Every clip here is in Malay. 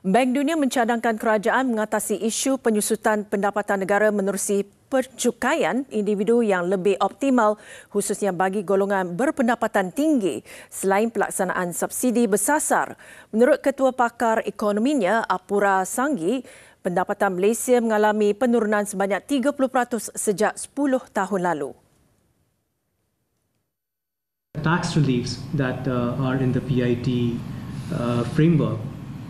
Bank Dunia mencadangkan kerajaan mengatasi isu penyusutan pendapatan negara menerusi percukaian individu yang lebih optimal khususnya bagi golongan berpendapatan tinggi selain pelaksanaan subsidi bersasar. Menurut Ketua Pakar Ekonominya Apura Sanggi, pendapatan Malaysia mengalami penurunan sebanyak 30% sejak 10 tahun lalu. Tax reliefs that uh, are in the PIT uh, framework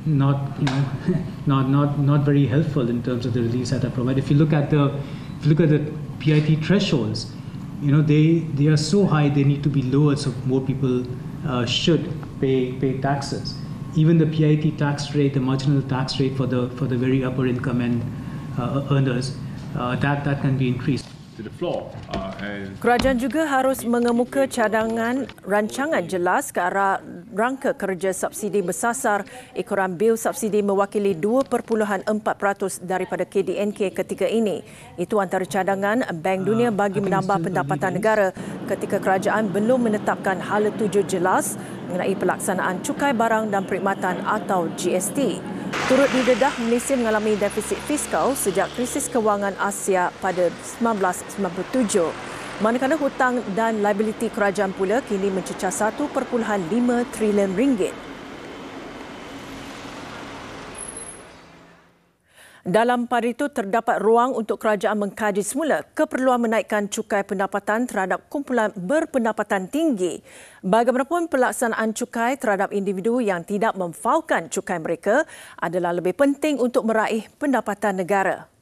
not you know not not not very helpful in terms of the relief that I provide. If you look at the if you look at the PIP thresholds, you know they they are so high they need to be lowered so more people uh, should pay pay taxes. Even the PIT tax rate, the marginal tax rate for the for the very upper income and uh, earners, uh, that that can be increased. Uh, Kerajaan juga harus mengemuka cadangan rancangan jelas ke arah rangka kerja subsidi bersasar, ekoran bil subsidi mewakili 2.4% daripada KDNK ketika ini. Itu antara cadangan Bank Dunia ah, bagi menambah pendapatan negara ketika kerajaan belum menetapkan hal tuju jelas mengenai pelaksanaan cukai barang dan perkhidmatan atau GST. Turut didedah, Malaysia mengalami defisit fiskal sejak krisis kewangan Asia pada 1997. Manakala hutang dan liability kerajaan pula kini mencecah 1.5 trilion ringgit. Dalam pada itu, terdapat ruang untuk kerajaan mengkaji semula keperluan menaikkan cukai pendapatan terhadap kumpulan berpendapatan tinggi. Bagaimanapun pelaksanaan cukai terhadap individu yang tidak memfaukan cukai mereka adalah lebih penting untuk meraih pendapatan negara.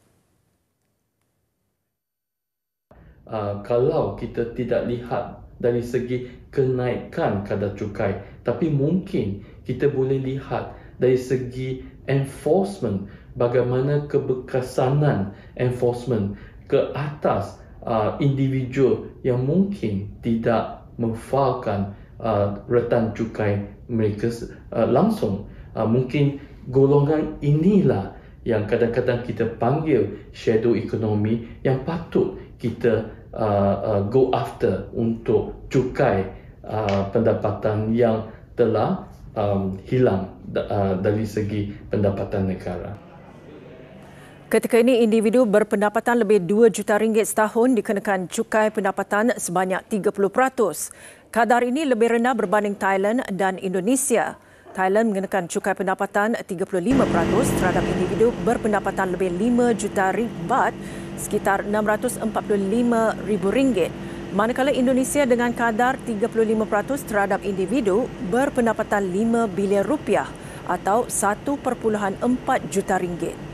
uh, kalau kita tidak lihat dari segi kenaikan kadar cukai tapi mungkin kita boleh lihat dari segi enforcement bagaimana kebekasanan enforcement ke atas uh, individu yang mungkin tidak memfaulkan uh, ah, retan cukai mereka uh, langsung uh, mungkin golongan inilah yang kadang-kadang kita panggil shadow economy yang patut kita Uh, uh, go after untuk cukai uh, pendapatan yang telah um, hilang uh, dari segi pendapatan negara. Ketika ini individu berpendapatan lebih 2 juta ringgit setahun dikenakan cukai pendapatan sebanyak 30%. Kadar ini lebih rendah berbanding Thailand dan Indonesia. Thailand mengenakan cukai pendapatan 35% terhadap individu berpendapatan lebih 5 juta ringgit sekitar 645 ribu ringgit. Manakala Indonesia dengan kadar 35% terhadap individu berpendapatan 5 bilion rupiah atau 1.4 juta ringgit.